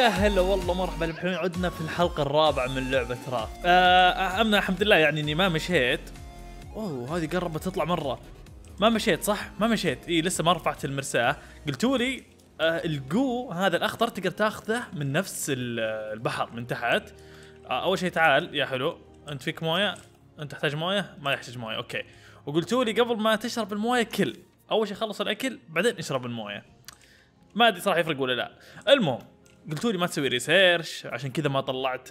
يا هلا والله مرحبا بالحين عدنا في الحلقة الرابعة من لعبة راف آه, آه، أمنا الحمد لله يعني إني ما مشيت أوه هذه قربت تطلع مرة ما مشيت صح؟ ما مشيت إي لسه ما رفعت المرساة قلتوا لي آه الجو هذا الأخضر تقدر تاخذه من نفس آه، البحر من تحت آه أول شيء تعال يا حلو أنت فيك موية؟ أنت تحتاج موية؟ ما يحتاج موية أوكي وقلتوا لي قبل ما تشرب الموية كل أول شيء خلص الأكل بعدين اشرب الموية ما ادري صراحه يفرق ولا لا المهم قلتوا لي ما تسوي ريسيرش عشان كذا ما طلعت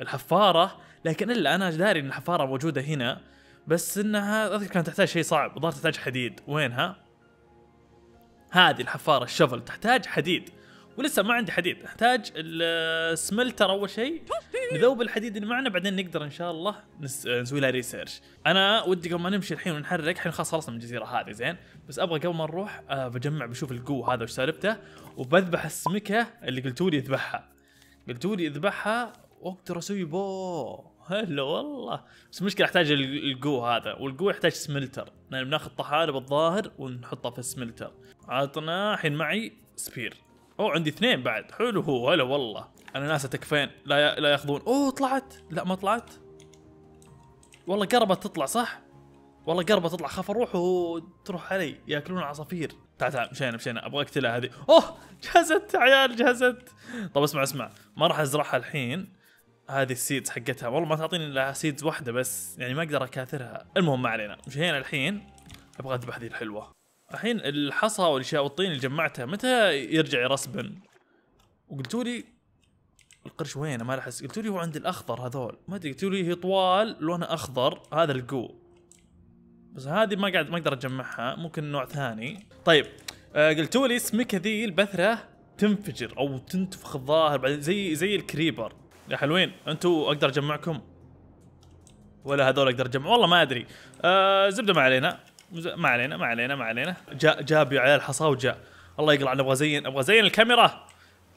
الحفاره لكن الا انا داري ان الحفاره موجوده هنا بس انها اذكر كانت تحتاج شيء صعب الظاهر تحتاج حديد وينها؟ هذه الحفاره الشفل تحتاج حديد ولسه ما عندي حديد احتاج السملتر اول شيء نذوب الحديد اللي معنا بعدين نقدر ان شاء الله نس... نسوي لها ريسيرش انا ودي قبل ما نمشي الحين ونحرك الحين خلاص خلصنا من الجزيره هذه زين بس ابغى قبل ما نروح أه بجمع بشوف القو هذا وش سالفته وبذبح السمكه اللي قلتوا لي اذبحها قلتوا لي اذبحها واقدر اسوي بو هلا والله بس المشكله احتاج القو هذا والقو يحتاج سملتر لان بناخذ طحالب الظاهر ونحطها في السملتر عطنا الحين معي سبير او عندي اثنين بعد حلو هو هلا والله انا ناسه تكفين لا لا ياخذون اوه طلعت لا ما طلعت والله قربت تطلع صح والله قربت تطلع خاف اروح وتروح علي ياكلون العصافير تعال تعال مشينا مشينا ابغى اقتلها هذه اوه جهزت عيال جهزت طب اسمع اسمع ما راح ازرعها الحين هذه السيدز حقتها والله ما تعطيني الا سيدز واحده بس يعني ما اقدر اكاثرها المهم ما علينا مشينا الحين ابغى اذبح ذي الحلوه الحين الحصى والاشياء والطين اللي جمعتها متى يرجع يرسبن وقلتوا لي القرش وين ما احس قلت لي هو عند الاخضر هذول ما ادري قلت لي هي طوال لونه اخضر هذا القو بس هذه ما قاعد ما اقدر اجمعها ممكن نوع ثاني طيب آه قلتوا لي اسمك ذي البثره تنفجر او تنتفخ الظاهر بعد زي زي الكريبر يا حلوين انتوا اقدر اجمعكم ولا هذول اقدر اجمع والله ما ادري آه زبده ما علينا ما علينا ما علينا ما علينا جاء جاب على الحصى وجاء الله يقلع ابغى زين ابغى زين الكاميرا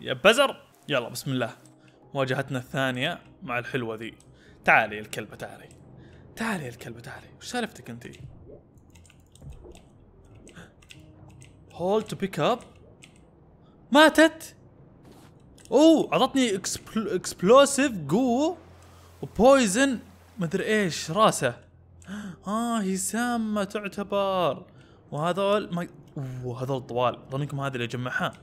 يا بزر يلا بسم الله مواجهتنا الثانية مع الحلوة ذي تعالي يا الكلبة تعالي تعالي يا الكلبة تعالي وش سالفتك انت؟ هول تو بيك اب ماتت اوه عطتني اكسبلوسيف قوه وبويزن مدري ايش راسه اه هي سامه تعتبر وهذول ما اوه هذول طوال ظنكم هذه اللي اجمعها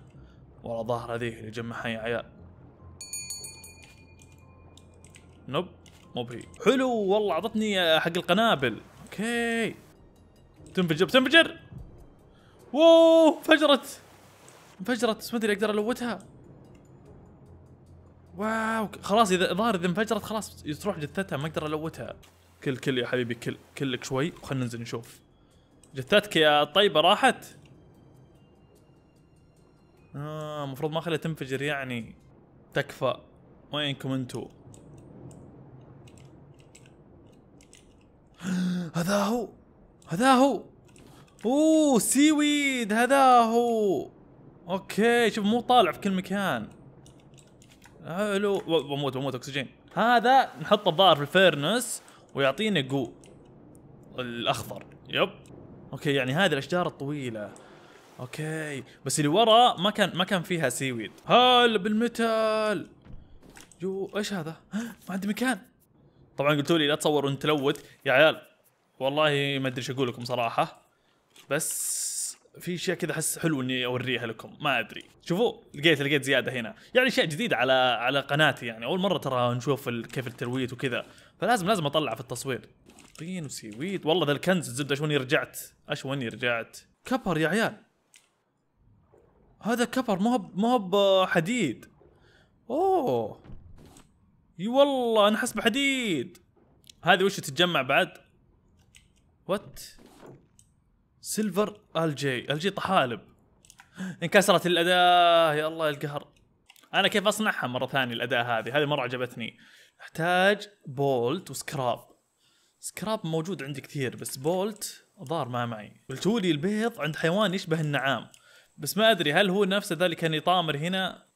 والله ظاهرة ذي اللي اجمعها يا عيال نوب مو بهي حلو والله عطتني حق القنابل اوكي تنفجر بتنفجر واو انفجرت انفجرت بس ما ادري اقدر الوتها واو خلاص اذا الظاهر اذا انفجرت خلاص تروح جثتها ما اقدر الوتها كل كل يا حبيبي كل كلك شوي وخلنا ننزل نشوف جثتك يا طيبه راحت اه المفروض ما اخليها تنفجر يعني تكفى وينكم انتم هذا هو هذا هو اوه سيويد هذا هو اوكي شوف مو طالع في كل مكان حلو بموت بموت اكسجين هذا نحط الظاهر في الفيرنس ويعطينا جو الاخضر يب اوكي يعني هذه الاشجار الطويله اوكي بس اللي ورا ما كان ما كان فيها سيويد هلا بالمتل يو ايش هذا؟ ما عندي مكان طبعا قلتوا لي لا تصوروا انت تلوث يا عيال والله ما ادري ايش اقول لكم صراحه بس في اشياء كذا احس حلو اني اوريها لكم ما ادري شوفوا لقيت لقيت زياده هنا يعني اشياء جديده على على قناتي يعني اول مره ترى نشوف كيف الترويت وكذا فلازم لازم اطلع في التصوير طين وسيويد والله ذا الكنز الزبده اشوني رجعت اشوني رجعت كبر يا عيال هذا كبر مو هو مو هو حديد اوه اي والله انا حسب حديد هذه وش تتجمع بعد وات سيلفر الجي الجي طحالب انكسرت الاداه يا الله القهر انا كيف اصنعها مره ثانيه الاداه هذه هذه مره عجبتني احتاج بولت وسكراب سكراب موجود عندي كثير بس بولت ضار ما معي قلتوا لي البيض عند حيوان يشبه النعام بس ما ادري هل هو نفسه ذلك كان يطامر هنا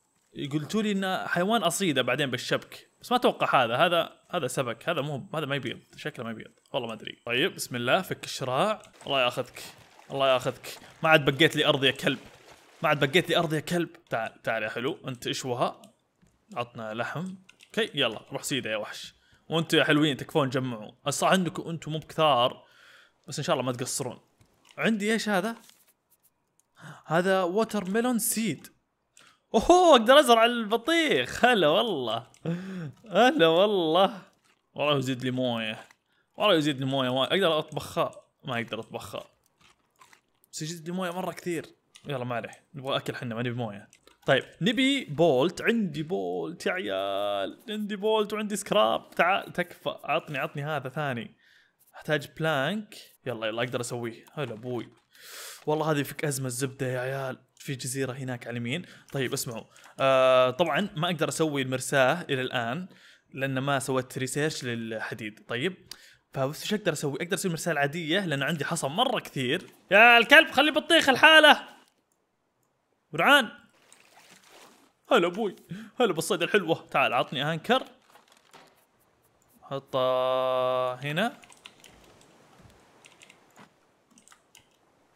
قلتوا لي انه حيوان اصيده بعدين بالشبك بس ما اتوقع هذا هذا هذا سبك هذا مو هذا ما يبيض شكله ما يبيض والله ما ادري طيب بسم الله فك الشراع الله ياخذك الله ياخذك ما عاد بقيت لي ارض يا كلب ما عاد بقيت لي ارض يا كلب تعال تعال يا حلو انت اشوها عطنا لحم اوكي يلا روح سيده يا وحش وانتم يا حلوين تكفون جمعوا الصح عندكم انتم مو بكثار بس ان شاء الله ما تقصرون عندي ايش هذا هذا ووتر ميلون سيد اوه اقدر ازرع البطيخ هلا والله هلا والله والله يزيد لي مويه والله يزيد لي مويه ما اقدر اطبخها ما اقدر اطبخها بس يزيد لي مويه مره كثير يلا ما عليه نبغى اكل حنا ما نبي مويه طيب نبي بولت عندي بولت يا عيال عندي بولت وعندي سكراب تعال تكفى عطني عطني هذا ثاني احتاج بلانك يلا يلا اقدر اسويه هلا ابوي والله هذه فيك ازمه الزبده يا عيال في جزيره هناك على اليمين طيب اسمعوا آه طبعا ما اقدر اسوي المرساه الى الان لان ما سويت ريسيرش للحديد طيب فبس ايش اقدر اسوي؟ اقدر اسوي مرسال عادية لان عندي حصى مره كثير يا الكلب خلي بطيخ الحاله برعان هلا ابوي هلا بالصيد الحلوه تعال عطني هانكر حطه هنا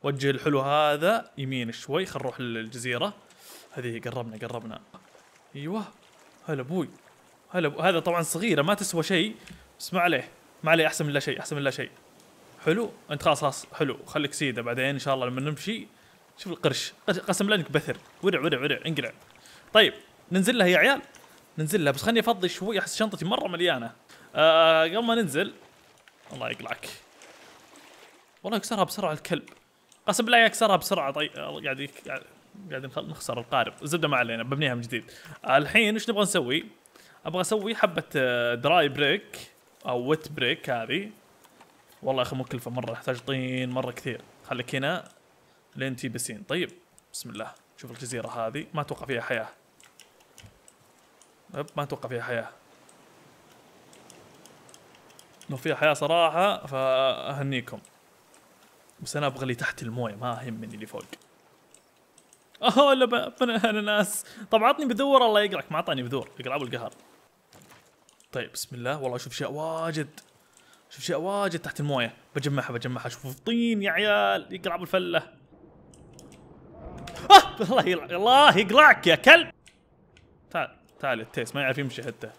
وجه الحلو هذا يمين شوي خل نروح للجزيرة هذه قربنا قربنا ايوه هلا ابوي هلا بو... هذا طبعا صغيرة ما تسوى شيء بس ما عليه ما عليه احسن من لا شيء احسن من لا شيء حلو انت خلاص خلاص حلو خليك سيده بعدين ان شاء الله لما نمشي شوف القرش قسم بالله انك بثر ورع ورع ورع انقلع طيب ننزل لها يا عيال ننزل لها بس خليني افضي شوي احس شنطتي مره مليانه آه، قبل ما ننزل الله يقلعك والله يكسرها بسرعه الكلب قسم بالله يكسرها بسرعه طي... قاعد قاعد نخسر القارب الزبده ما علينا ببنيها من جديد آه، الحين ايش نبغى نسوي؟ ابغى اسوي حبه دراي آه، بريك او ويت بريك هذه والله يا اخي مكلفه مره احتاج طين مره كثير خليك هنا لين تجيب السين طيب بسم الله شوف الجزيره هذه ما اتوقع فيها حياه ما اتوقع فيها حياه لو فيها حياه صراحه فاهنيكم بس انا ابغى اللي تحت المويه ما يهمني اللي فوق اوه لا انا ناس طب عطني بذور الله يقرعك ما اعطاني بذور يقرع ابو القهر طيب بسم الله والله اشوف اشياء واجد اشوف اشياء واجد تحت المويه بجمعها بجمعها اشوف طين يا عيال يقرع ابو الفله اه الله يلعب الله يقلعك يا كلب تعال تعال التيس ما يعرف يمشي حتى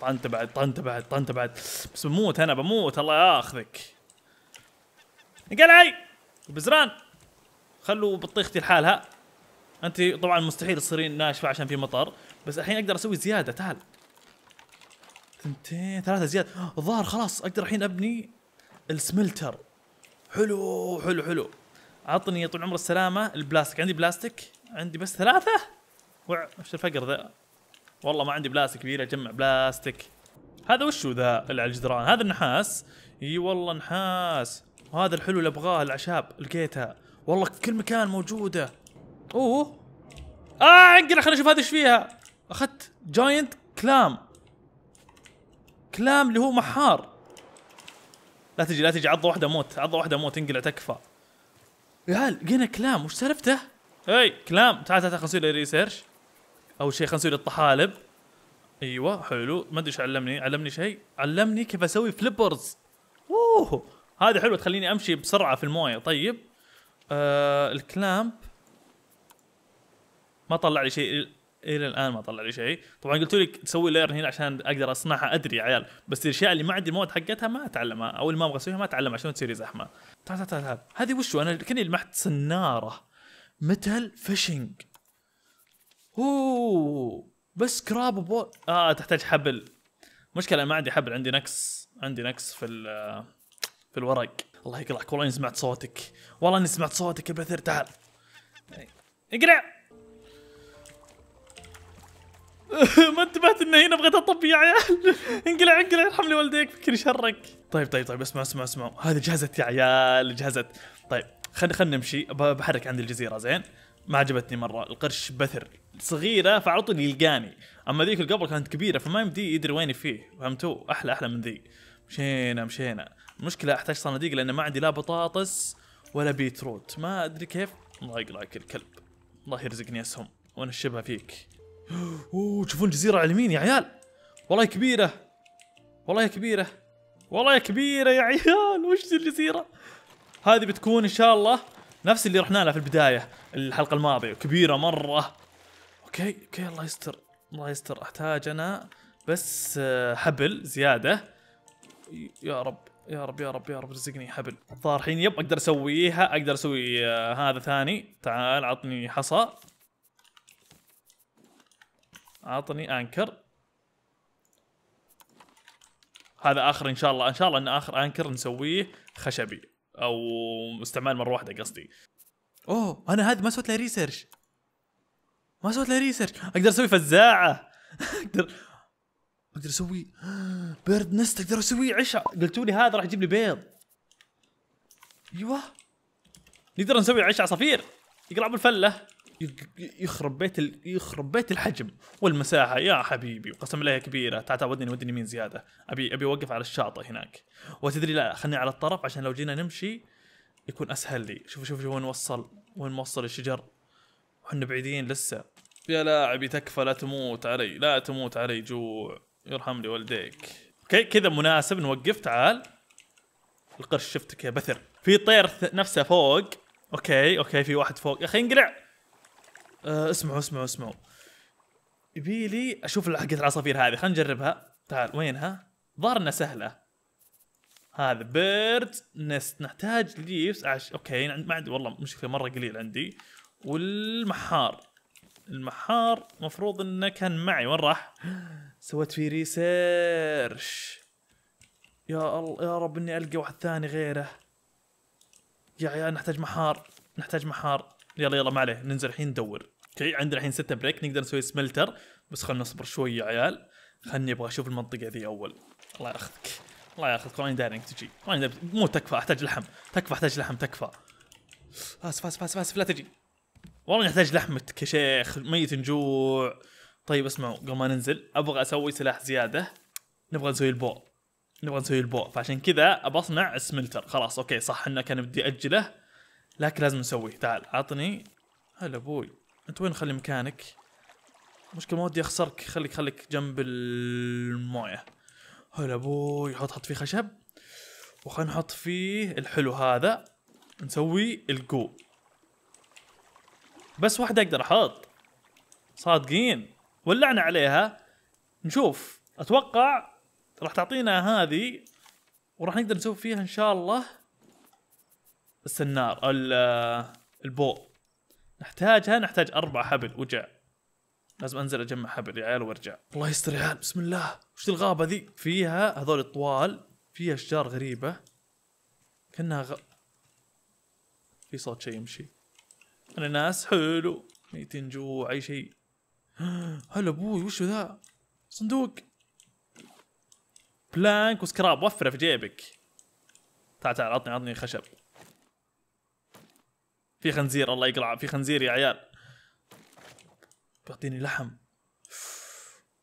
طنت بعد طنت بعد طنت بعد بس بموت انا بموت الله ياخذك انقلعي بزران خلوا بطيختي لحالها انت طبعا مستحيل تصيرين ناشفه عشان في مطر بس الحين اقدر اسوي زياده تعال ثنتين ثلاثه زياده الظاهر خلاص اقدر الحين ابني السملتر حلو حلو حلو عطني يا طول عمر السلامه البلاستيك عندي بلاستيك عندي بس ثلاثه وع وش الفقر ذا والله ما عندي بلاستيك كبيره اجمع بلاستيك هذا وشو ذا اللي على الجدران هذا النحاس اي والله نحاس وهذا الحلو اللي ابغاه الاعشاب لقيتها والله كل مكان موجوده اوه اه انقل خليني اشوف هذا ايش فيها اخذت جاينت كلام كلام اللي هو محار لا تجي لا تجي عضه واحده موت عضه واحده موت انقلع تكفى يا لقينا كلام وش سالفته؟ اي كلام تعال تعال خلينا نسوي ريسيرش اول شيء خلينا نسوي الطحالب ايوه حلو ما ادري ايش علمني علمني شيء علمني كيف اسوي فليبرز اوه هذه حلوه تخليني امشي بسرعه في المويه طيب آه الكلامب ما طلع لي شيء الى الان ما طلع لي شيء طبعا قلت لك تسوي لير هنا عشان اقدر اصنعها ادري يا عيال بس الاشياء اللي ما عندي المواد حقتها ما اتعلمها او اللي ما ابغى اسويها ما اتعلمها عشان تصير زحمه تعال تعال تعال هذه وشو انا كاني لمحت سناره مثل فيشنج اوه بس كراب وبول اه تحتاج حبل مشكله ما عندي حبل عندي نقص عندي نقص في في الورق الله يقلعك والله اني سمعت صوتك والله اني سمعت صوتك البثر تعال اقرع ما انتبهت انه هنا بغيت اطب يا عيال انقلع انقلع يرحم لي والديك فكري شرك طيب طيب طيب اسمع اسمع اسمع هذه جهزت يا عيال جهزت طيب خلينا خلينا نمشي بحرك عند الجزيره زين ما عجبتني مره القرش بثر صغيره فعلى طول يلقاني اما ذيك القبر كانت كبيره فما يمدي يدري وين فيه فهمتوا احلى احلى من ذي مشينا مشينا المشكله احتاج صناديق لان ما عندي لا بطاطس ولا بيتروت ما ادري كيف الله يقلعك الكلب الله يرزقني اسهم وانا الشبه فيك اوه تشوفون جزيره على اليمين يا عيال والله كبيره والله كبيره والله كبيره يا عيال وش الجزيره هذه بتكون ان شاء الله نفس اللي رحنا له في البدايه الحلقه الماضيه كبيره مره اوكي اوكي الله يستر الله يستر احتاج انا بس آه، حبل زياده يا رب يا رب يا رب يا رب رزقني حبل الظاهر الحين يب اقدر اسويها اقدر اسوي آه، هذا ثاني تعال عطني حصى عطني انكر هذا اخر ان شاء الله ان شاء الله ان اخر انكر نسويه خشبي او استعمال مره واحده قصدي اوه انا هذا ما سويت له ريسيرش ما سويت له ريسيرش اقدر اسوي فزاعه اقدر اقدر اسوي بيرد نست اقدر اسوي عشاء قلتوا لي هذا راح يجيب لي بيض ايوه نقدر نسوي عشاء عصافير يقلع بالفله يخرب بيت ال... يخرب بيت الحجم والمساحه يا حبيبي وقسم الله كبيره تعال تعال ودني ودني يمين زياده ابي ابي اوقف على الشاطئ هناك وتدري لا خلني على الطرف عشان لو جينا نمشي يكون اسهل لي شوف شوف شوف وين وصل وين موصل الشجر وحنا بعيدين لسه يا لاعبي تكفى لا تموت علي لا تموت علي جوع يرحم لي والديك اوكي كذا مناسب نوقف تعال القرش شفتك يا بثر في طير نفسه فوق اوكي اوكي في واحد فوق يا اخي انقلع آه، اسمعوا اسمعوا اسمعوا يبي لي اشوف حقت العصافير هذه خلينا نجربها تعال وينها ظهرنا سهله هذا بيرد نست نحتاج ليفز عش اوكي ما عندي والله مشكله مره قليل عندي والمحار المحار مفروض انه كان معي وين راح؟ سويت فيه ريسيرش يا الله يا رب اني القى واحد ثاني غيره يا عيال نحتاج محار نحتاج محار يلا يلا ما عليه ننزل الحين ندور اوكي عندنا الحين ستة بريك نقدر نسوي سملتر بس خلنا نصبر شوي يا عيال خلني ابغى اشوف المنطقه ذي اول الله ياخذك الله ياخذك وين داري تجي وين داري مو تكفى احتاج لحم تكفى احتاج لحم تكفى اسف اسف اسف اسف لا تجي والله نحتاج لحمتك يا شيخ ميت نجوع طيب اسمعوا قبل ما ننزل ابغى اسوي سلاح زياده نبغى نسوي البو نبغى نسوي البو فعشان كذا ابى اصنع سملتر خلاص اوكي صح انه كان بدي اجله لكن لازم نسويه تعال عطني هلا ابوي انت وين خلي مكانك مشكلة ما ودي اخسرك خليك خليك جنب الموية هلا ابوي حط حط فيه خشب وخلينا نحط فيه الحلو هذا نسوي الجو بس واحدة اقدر احط صادقين ولعنا عليها نشوف اتوقع راح تعطينا هذه وراح نقدر نسوي فيها ان شاء الله السنار البو نحتاجها نحتاج اربع حبل وجع لازم انزل اجمع حبل يا عيال وارجع الله يستر يا عيال بسم الله وش الغابه ذي فيها هذول الطوال فيها اشجار غريبه كانها غ... في صوت شيء يمشي انا ناس حلو ميتين جوع اي شيء هلا ابوي وش ذا صندوق بلانك وسكراب وفره في جيبك تعال تعال عطني عطني خشب في خنزير الله يقلع في خنزير يا عيال بيعطيني لحم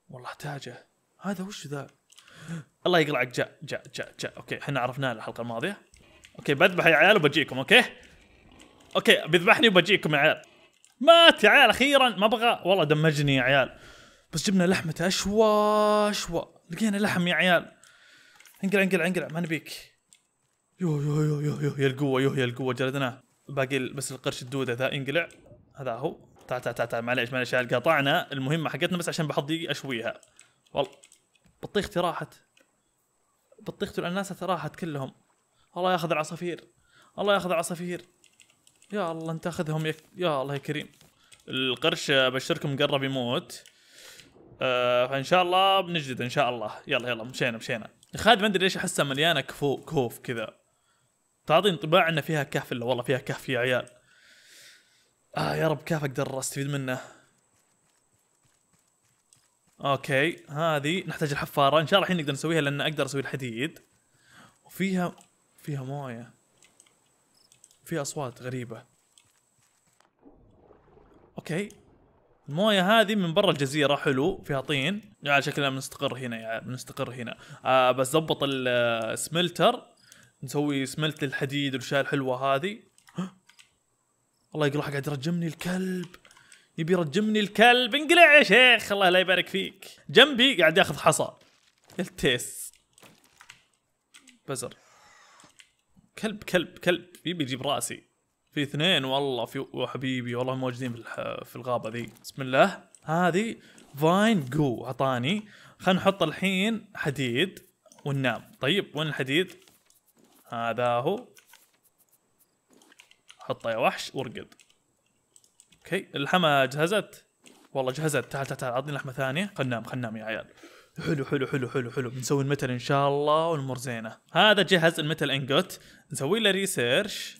والله احتاجه هذا وش ذا الله يقلعك جاء جاء جاء جاء اوكي احنا عرفناه الحلقه الماضيه اوكي بذبح يا عيال وبجيكم اوكي اوكي بيذبحني وبجيكم يا عيال مات يا عيال اخيرا ما بغى والله دمجني يا عيال بس جبنا لحمته اشوى اشوى لقينا لحم يا عيال انقلع انقلع انقلع ما نبيك يو يو يو يو يو يا القوه يو يا القوه جلدناه باقي بس القرش الدوده ذا انقلع هذا هو تعال تعال تعال معليش معليش قطعنا المهمه حقتنا بس عشان بحط دقيقه اشويها والله بطيختي راحت بطيختي والاناسه راحت كلهم الله ياخذ العصافير الله ياخذ العصافير يا الله انت اخذهم يك... يا الله يا كريم القرش ابشركم قرب يموت آه فان شاء الله بنجدد ان شاء الله يلا يلا مشينا مشينا الخادم ما ادري ليش احسها مليانه كفو كهوف كذا تعطي انطباع ان فيها كهف الا والله فيها كهف يا عيال اه يا رب كهف اقدر استفيد منه اوكي هذه نحتاج الحفاره ان شاء الله الحين نقدر نسويها لان اقدر اسوي الحديد وفيها فيها مويه فيها اصوات غريبه اوكي المويه هذه من برا الجزيره حلو فيها طين على يعني شكلنا بنستقر هنا يعني بنستقر هنا آه ضبط السملتر آه، نسوي سملت للحديد والاشياء الحلوه هذه الله يقول قاعد يرجمني الكلب يبي يرجمني الكلب انقلع يا شيخ الله لا يبارك فيك جنبي قاعد ياخذ حصى التيس بزر كلب كلب كلب يبي يجيب راسي في اثنين والله في وحبيبي والله موجودين في, في الغابه ذي بسم الله هذه فاين جو عطاني خلينا نحط الحين حديد وننام طيب وين الحديد هذا هو حطه يا وحش وارقد اوكي اللحمه جهزت والله جهزت تعال تعال تعال عطني لحمه ثانيه خلنا نام خلنا نام يا عيال حلو حلو حلو حلو حلو بنسوي المتل ان شاء الله والامور زينه هذا جهز المتل انجوت نسوي له ريسيرش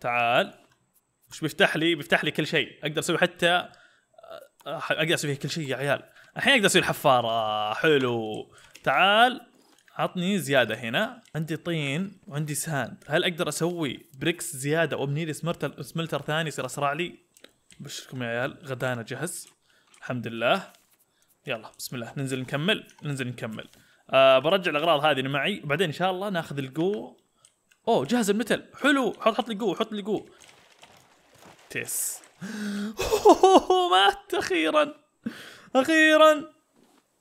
تعال وش بيفتح لي بيفتح لي كل شيء اقدر اسوي حتى اقدر اسوي كل شيء يا عيال الحين اقدر اسوي الحفاره حلو تعال عطني زياده هنا عندي طين وعندي ساند هل اقدر اسوي بريكس زياده وابني لي سملتر ثاني يصير اسرع لي بشركم يا عيال غدانا جهز الحمد لله يلا بسم الله ننزل نكمل ننزل نكمل آه برجع الاغراض هذه اللي معي وبعدين ان شاء الله ناخذ القو اوه جهز المتل حلو حط حط لي قو حط لي قو تيس مات اخيرا اخيرا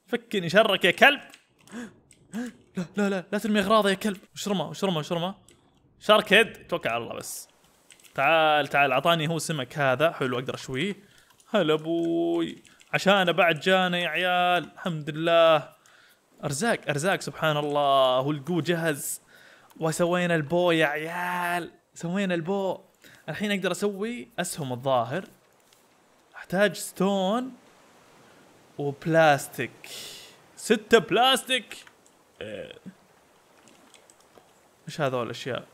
فكني شرك يا كلب لا لا لا لا ترمي اغراضه يا كلب وش رمى وش رمى وش رمى شارك هيد توكل على الله بس تعال تعال اعطاني هو سمك هذا حلو اقدر اشويه هلا ابوي عشان بعد جانا يا عيال الحمد لله ارزاق ارزاق سبحان الله والقو جهز وسوينا البو يا عيال سوينا البو الحين اقدر اسوي اسهم الظاهر احتاج ستون وبلاستيك ستة بلاستيك ايش هذول الاشياء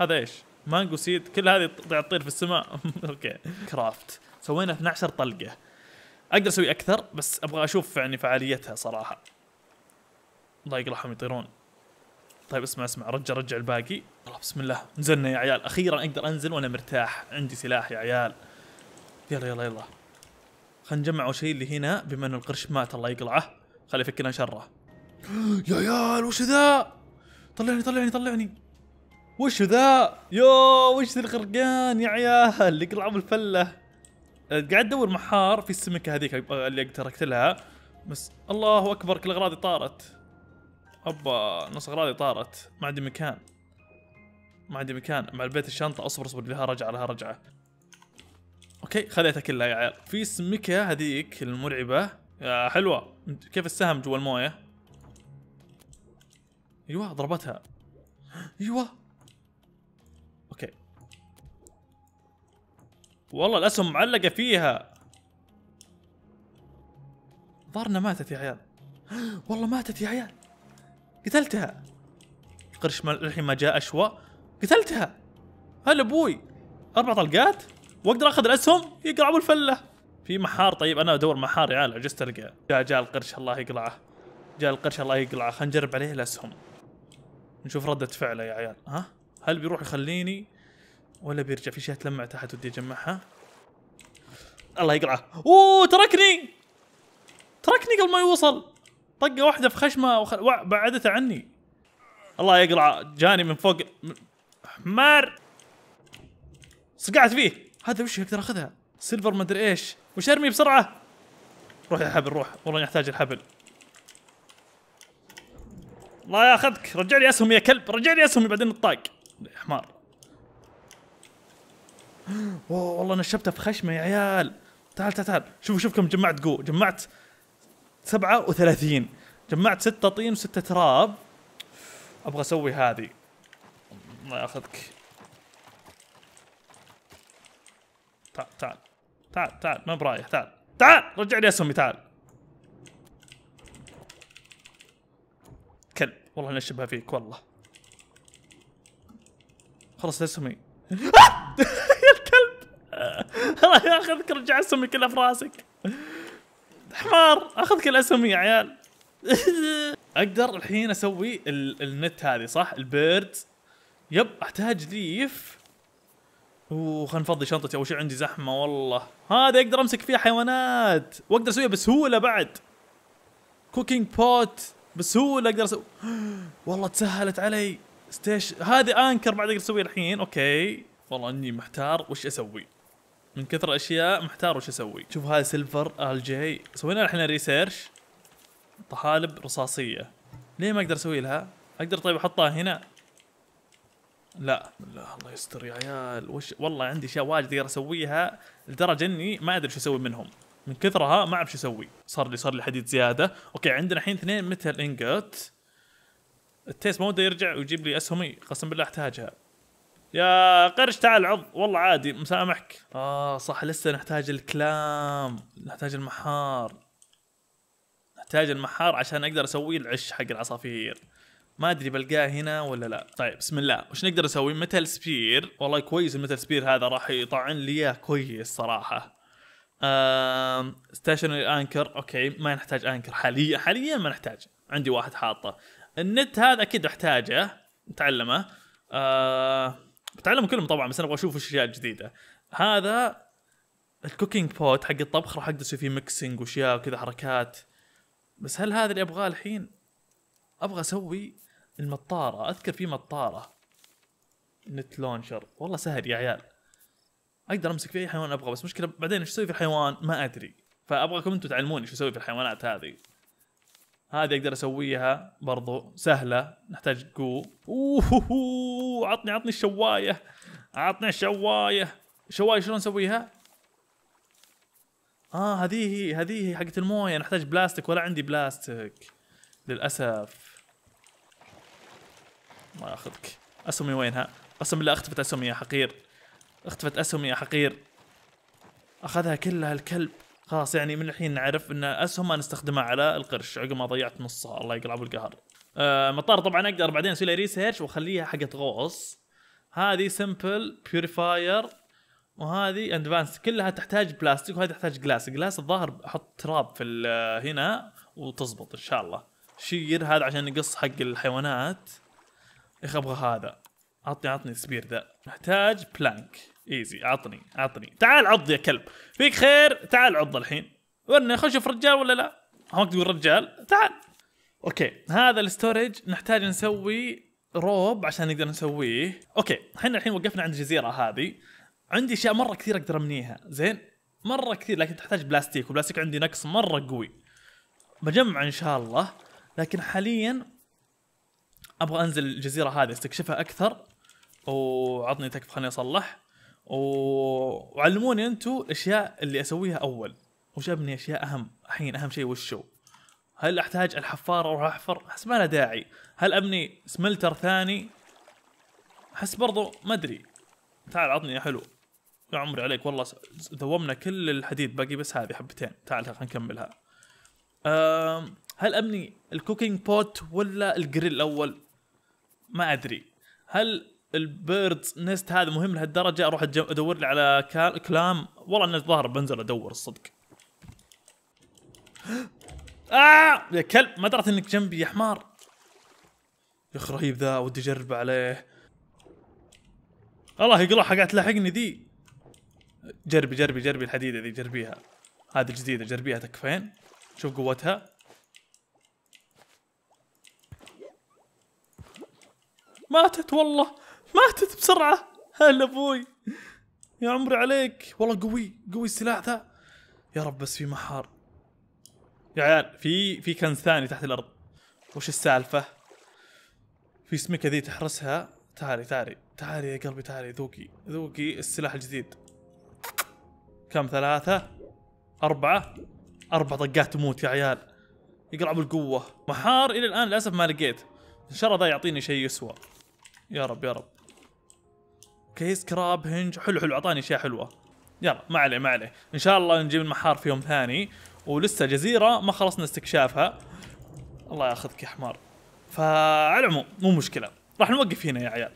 هذا ايش مانجو سيد كل هذه تطير في السماء اوكي كرافت سوينا 12 طلقه اقدر اسوي اكثر بس ابغى اشوف يعني فعاليتها صراحه الله يقلعهم يطيرون طيب اسمع اسمع رجع رجع الباقي بسم الله نزلنا يا عيال اخيرا اقدر انزل وانا مرتاح عندي سلاح يا عيال يلا يلا يلا خلينا نجمع اول شيء اللي هنا بما انه القرش مات الله يقلعه خليه يفكنا شره يا عيال وش ذا طلعني طلعني طلعني وش ذا يو وش ذا الغرقان يا عيال اللي اقلعوا الفله أه، قاعد ادور محار في السمكه هذيك اللي تركت لها بس الله اكبر كل اغراضي طارت اوبا نص اغراضي طارت ما عندي مكان ما عندي مكان مع البيت الشنطه اصبر اصبر لها رجعه لها رجعه اوكي خليتها كلها يا عيال في السمكه هذيك المرعبه يا آه، حلوه كيف السهم جوا المويه ايوه ضربتها ايوه اوكي والله الاسهم معلقه فيها ظهرنا ماتت يا عيال والله ماتت يا عيال قتلتها قرش ما الحين ما جاء اشوى قتلتها هلا ابوي اربع طلقات واقدر اخذ الاسهم يقرعوا الفله في محار طيب انا ادور محار يا عيال عجزت القى جاء جاء القرش الله يقلعه جاء القرش الله يقلعه خلينا نجرب عليه الاسهم نشوف ردة فعله يا عيال ها هل بيروح يخليني ولا بيرجع في شيء تلمع تحت ودي اجمعها الله يقلعه اوه تركني تركني قبل ما يوصل طقه واحده في خشمه وخ... بعدته عني الله يقلع جاني من فوق حمار صقعت فيه هذا وش اقدر اخذها سيلفر ما ادري ايش وش ارمي بسرعه روح يا حبل روح والله نحتاج الحبل الله ياخذك رجع لي اسهمي يا كلب رجع لي اسهمي بعدين الطاق حمار اوه والله نشبته في خشمه يا عيال تعال تعال تعال شوف شوف كم جمعت جو جمعت 37 جمعت 6 طين و6 تراب ابغى اسوي هذه الله ياخذك تعال تعال تعال تعال ما برايح تعال تعال رجع لي اسهمي تعال كلب والله انا اشبه فيك والله خلص اسهمي يا الكلب الله ياخذك رجع اسهمي كلها في راسك حمار اخذ كل اسهمي يا عيال اقدر الحين اسوي النت هذه صح البيرد يب احتاج ليف اوه نفضي شنطتي اول شيء عندي زحمه والله هذا اقدر امسك فيه حيوانات واقدر اسويها بسهوله بعد كوكينج بوت بسهوله اقدر اسوي والله تسهلت علي ستيش هذه انكر بعد اقدر اسويه الحين اوكي والله اني محتار وش اسوي من كثر الاشياء محتار وش اسوي شوف هذا سيلفر ال جي سوينا الحين ريسيرش طحالب رصاصيه ليه ما اقدر اسوي لها اقدر طيب احطها هنا لا لا الله يستر يا عيال وش والله عندي اشياء واجد اقدر اسويها لدرجه اني ما ادري شو اسوي منهم من كثرها ما اعرف شو اسوي صار لي صار لي حديد زياده اوكي عندنا الحين اثنين مثل انجت التيس ما وده يرجع ويجيب لي اسهمي قسم بالله احتاجها يا قرش تعال عض والله عادي مسامحك اه صح لسه نحتاج الكلام نحتاج المحار نحتاج المحار عشان اقدر اسوي العش حق العصافير ما ادري بلقاه هنا ولا لا طيب بسم الله وش نقدر نسوي متل سبير والله كويس المتل سبير هذا راح يطعن لي اياه كويس صراحه آه... ستيشنري انكر اوكي ما نحتاج انكر حاليا حاليا ما نحتاج عندي واحد حاطه النت هذا اكيد احتاجه نتعلمه آه... بتعلم كلهم طبعا بس انا ابغى اشوف اشياء جديده هذا الكوكينج بوت حق الطبخ راح اقدر اسوي فيه ميكسنج واشياء وكذا حركات بس هل هذا اللي ابغاه الحين؟ ابغى اسوي المطارة اذكر في مطارة نت لونشر والله سهل يا عيال اقدر امسك في اي حيوان ابغى بس مشكله بعدين ايش اسوي في الحيوان ما ادري فابغاكم انتم تعلموني ايش اسوي في الحيوانات هذه هذه اقدر اسويها برضو سهله نحتاج قو اوه عطني عطني الشوايه عطني الشوايه شوايه شلون اسويها اه هذه هذه حقت المويه نحتاج بلاستيك ولا عندي بلاستيك للاسف ما ياخذك اسهمي وينها قسم بالله اختفت اسهمي يا حقير اختفت اسهمي يا حقير اخذها كلها الكلب خلاص يعني من الحين نعرف ان اسهم ما نستخدمها على القرش عقب ما ضيعت نصها الله يقلع بالقهر آه مطار طبعا اقدر بعدين اسوي لي ريسيرش واخليها حقت غوص هذه سمبل بيوريفاير وهذه ادفانس كلها تحتاج بلاستيك وهذه تحتاج جلاس جلاس الظاهر احط تراب في هنا وتزبط ان شاء الله شير هذا عشان نقص حق الحيوانات اخي ابغى هذا عطني عطني السبير ذا محتاج بلانك ايزي عطني عطني تعال عض يا كلب فيك خير تعال عض الحين ورنا خش في رجال ولا لا ما تقول رجال تعال اوكي هذا الستورج نحتاج نسوي روب عشان نقدر نسويه اوكي احنا الحين وقفنا عند الجزيره هذه عندي اشياء مره كثير اقدر امنيها زين مره كثير لكن تحتاج بلاستيك والبلاستيك عندي نقص مره قوي بجمع ان شاء الله لكن حاليا ابغى انزل الجزيره هذه استكشفها اكثر وعطني تكف خليني اصلح و... وعلموني انتم الاشياء اللي اسويها اول وش ابني اشياء اهم الحين اهم شيء وشو هل احتاج الحفاره اروح احفر؟ احس ما له داعي، هل ابني سملتر ثاني؟ احس برضو ما ادري. تعال عطني يا حلو. يا عمري عليك والله دومنا كل الحديد باقي بس هذه حبتين، تعال خلينا نكملها. أه هل ابني الكوكينج بوت ولا الجريل الاول؟ ما ادري هل البيردز نست هذا مهم لهالدرجه اروح ادور لي على كلام والله اني الظاهر بنزل ادور الصدق آه يا كلب ما درت انك جنبي يا حمار يا اخي رهيب ذا ودي اجرب عليه الله يقلع حقات تلاحقني ذي جربي جربي جربي الحديده ذي جربيها هذه جديده جربيها تكفين شوف قوتها ماتت والله ماتت بسرعه هلا ابوي يا عمري عليك والله قوي قوي السلاح ذا يا رب بس في محار يا عيال في في كنز ثاني تحت الارض وش السالفه في سمكه ذي تحرسها تعالي تعالي تعالي يا قلبي تعالي ذوقي ذوقي السلاح الجديد كم ثلاثة أربعة أربع طقات تموت يا عيال يقرع بالقوة محار إلى الآن للأسف ما لقيت إن شاء الله ذا يعطيني شيء يسوى يا رب يا رب كيس كراب هنج حلو حلو اعطاني اشياء حلوه يلا ما عليه ما عليه ان شاء الله نجيب المحار في يوم ثاني ولسه جزيره ما خلصنا استكشافها الله ياخذك يا حمار فعلى العموم مو مشكله راح نوقف هنا يا عيال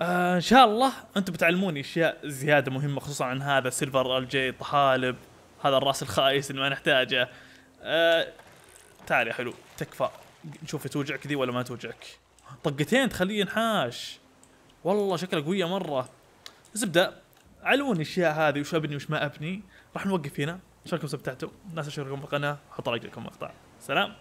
آه ان شاء الله انتم بتعلموني اشياء زياده مهمه خصوصا عن هذا سيلفر الجي طحالب هذا الراس الخايس اللي ما نحتاجه آه تعال يا حلو تكفى نشوف توجعك ذي ولا ما توجعك طقتين تخليه ينحاش والله شكلها قويه مره زبده علوني الاشياء هذه وش ابني وش ما ابني راح نوقف هنا ان شاء الله استمتعتوا الناس في القناه حطوا لايك لكم مقطع سلام